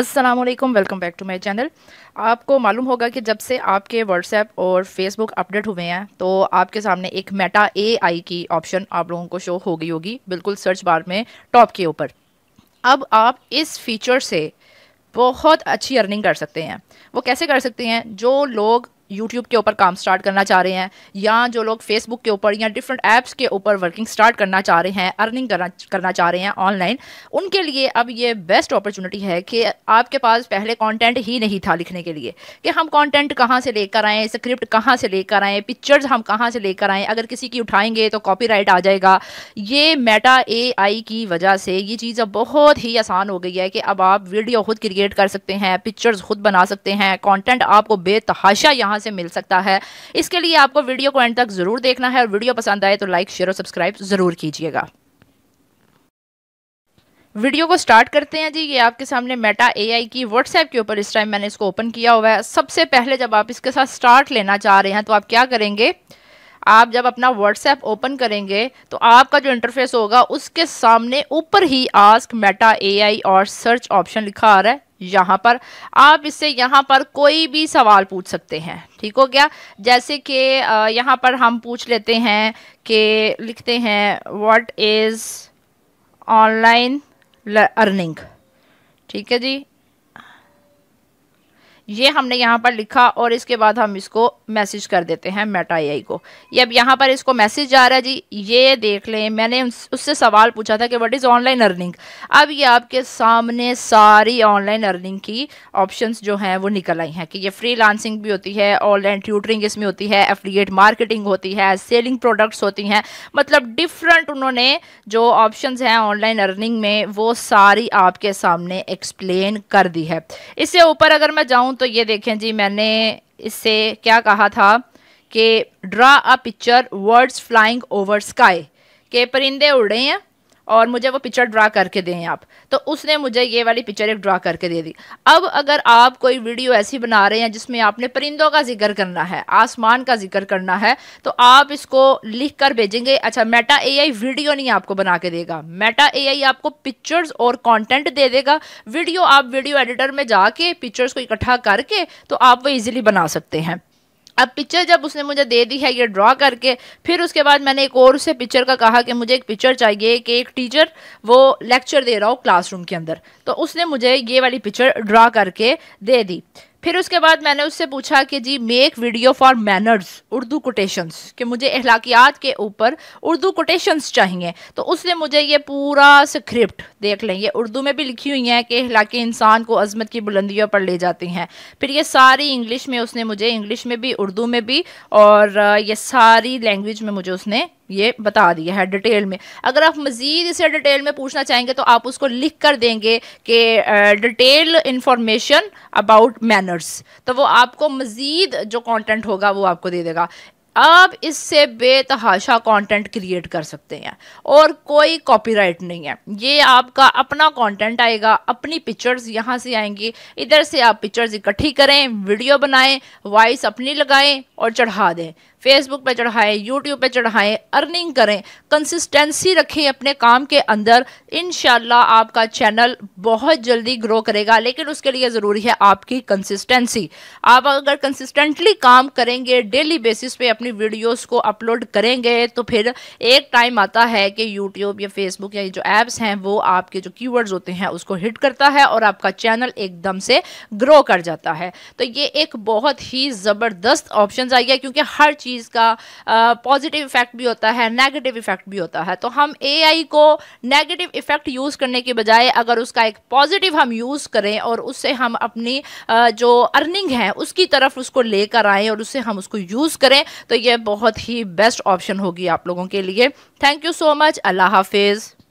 अस्सलाम वालेकुम welcome back to my channel आपको मालूम होगा कि जब से आपके व्हाट्सएप और फेसबुक अपडेट हुए हैं तो आपके सामने एक मेटा एआई की ऑप्शन आप लोगों को शो हो गई होगी बिल्कुल सर्च बार में टॉप के ऊपर अब आप इस फीचर से बहुत अच्छी अर्निंग कर सकते हैं वो कैसे कर सकते हैं जो लोग यूट्यूब के ऊपर काम स्टार्ट करना चाह रहे हैं या जो लोग फेसबुक के ऊपर या डिफरेंट ऐप्स के ऊपर वर्किंग स्टार्ट करना चाह रहे हैं अर्निंग करना करना चाह रहे हैं ऑनलाइन उनके लिए अब ये बेस्ट अपॉर्चुनिटी है कि आपके पास पहले कॉन्टेंट ही नहीं था लिखने के लिए कि हम कॉन्टेंट कहाँ से लेकर आएँ स्क्रिप्ट कहाँ से लेकर आएँ पिक्चर्स हम कहाँ से लेकर आएँ अगर किसी की उठाएंगे तो कॉपी आ जाएगा ये मेटा ए की वजह से ये चीज़ अब बहुत ही आसान हो गई है कि अब आप वीडियो खुद क्रिएट कर सकते हैं पिक्चर्स खुद बना सकते हैं कॉन्टेंट आपको बेतहाशा यहाँ से मिल सकता है इसके लिए आपको वीडियो को एंड तक ज़रूर देखना है और वीडियो पसंद आए तो लाइक शेयर और सब्सक्राइब ज़रूर कीजिएगा वीडियो को स्टार्ट करते हैं जी ये आपके सामने मेटा एआई की व्हाट्सएप के ऊपर इस टाइम मैंने इसको ओपन किया हुआ है सबसे पहले जब आप इसके साथ स्टार्ट लेना चाह रहे हैं तो आप क्या करेंगे आप जब अपना व्हाट्सएप ओपन करेंगे तो आपका जो इंटरफेस होगा उसके सामने ऊपर ही आस्क मेटा एआई और सर्च ऑप्शन लिखा आ रहा है यहाँ पर आप इससे यहाँ पर कोई भी सवाल पूछ सकते हैं ठीक हो गया जैसे कि यहाँ पर हम पूछ लेते हैं कि लिखते हैं व्हाट इज़ ऑनलाइन अर्निंग ठीक है जी ये हमने यहाँ पर लिखा और इसके बाद हम इसको मैसेज कर देते हैं मेटा आई को ये अब यहाँ पर इसको मैसेज जा रहा है जी ये देख लें मैंने उससे सवाल पूछा था कि वट इज़ ऑनलाइन अर्निंग अब ये आपके सामने सारी ऑनलाइन अर्निंग की ऑप्शंस जो हैं वो निकल आई हैं कि ये फ्री भी होती है ऑनलाइन ट्यूटरिंग इसमें होती है एफिलिएट मार्केटिंग होती है सेलिंग प्रोडक्ट्स होती हैं मतलब डिफरेंट उन्होंने जो ऑप्शन हैं ऑनलाइन अर्निंग में वो सारी आपके सामने एक्सप्लेन कर दी है इससे ऊपर अगर मैं जाऊँ हूँ तो ये देखें जी मैंने इससे क्या कहा था कि draw a picture birds flying over sky के परिंदे उड़ रहे हैं और मुझे वो पिक्चर ड्रा करके दें आप तो उसने मुझे ये वाली पिक्चर एक ड्रा करके दे दी अब अगर आप कोई वीडियो ऐसी बना रहे हैं जिसमें आपने परिंदों का जिक्र करना है आसमान का जिक्र करना है तो आप इसको लिख कर भेजेंगे अच्छा मेटा एआई वीडियो नहीं आपको बना के देगा मेटा एआई आपको पिक्चर्स और कॉन्टेंट दे देगा वीडियो आप वीडियो एडिटर में जाके पिक्चर्स को इकट्ठा करके तो आप वो ईजिली बना सकते हैं अब पिक्चर जब उसने मुझे दे दी है ये ड्रॉ करके फिर उसके बाद मैंने एक और उसे पिक्चर का कहा कि मुझे एक पिक्चर चाहिए कि एक टीचर वो लेक्चर दे रहा हो क्लासरूम के अंदर तो उसने मुझे ये वाली पिक्चर ड्रा करके दे दी फिर उसके बाद मैंने उससे पूछा कि जी make video for manners Urdu quotations कि मुझे अहलाकियात के ऊपर उर्दू कोटेशंस चाहिए तो उसने मुझे ये पूरा स्क्रिप्ट देख लें ये उर्दू में भी लिखी हुई हैं कि अखलाक इंसान को अजमत की बुलंदियों पर ले जाती हैं फिर ये सारी इंग्लिश में उसने मुझे इंग्लिश में भी उर्दू में भी और ये सारी लैंग्वेज में मुझे उसने ये बता दिया है डिटेल में अगर आप मज़ीद इसे डिटेल में पूछना चाहेंगे तो आप उसको लिख कर देंगे कि डिटेल इंफॉर्मेशन अबाउट मैनर्स तो वो आपको मज़ीद जो कॉन्टेंट होगा वो आपको दे देगा आप इससे बेतहाशा कंटेंट क्रिएट कर सकते हैं और कोई कॉपीराइट नहीं है ये आपका अपना कंटेंट आएगा अपनी पिक्चर्स यहाँ से आएंगी इधर से आप पिक्चर्स इकट्ठी करें वीडियो बनाएं वॉइस अपनी लगाएं और चढ़ा दें फेसबुक पे चढ़ाएं यूट्यूब पे चढ़ाएं अर्निंग करें कंसिस्टेंसी रखें अपने काम के अंदर इन आपका चैनल बहुत जल्दी ग्रो करेगा लेकिन उसके लिए ज़रूरी है आपकी कंसिस्टेंसी आप अगर कंसिस्टेंटली काम करेंगे डेली बेसिस पे अपनी वीडियोस को अपलोड करेंगे तो फिर एक टाइम आता है कि यूट्यूब या फेसबुक या जो ऐप्स हैं वो आपके जो की होते हैं उसको हिट करता है और आपका चैनल एकदम से ग्रो कर जाता है तो ये एक बहुत ही ज़बरदस्त ऑप्शन आई है क्योंकि हर चीज़ चीज़ का पॉजिटिव इफेक्ट भी होता है नेगेटिव इफेक्ट भी होता है तो हम एआई को नेगेटिव इफेक्ट यूज़ करने के बजाय अगर उसका एक पॉजिटिव हम यूज़ करें और उससे हम अपनी जो अर्निंग है उसकी तरफ उसको लेकर आएँ और उससे हम उसको यूज़ करें तो यह बहुत ही बेस्ट ऑप्शन होगी आप लोगों के लिए थैंक यू सो मच अल्लाह हाफिज़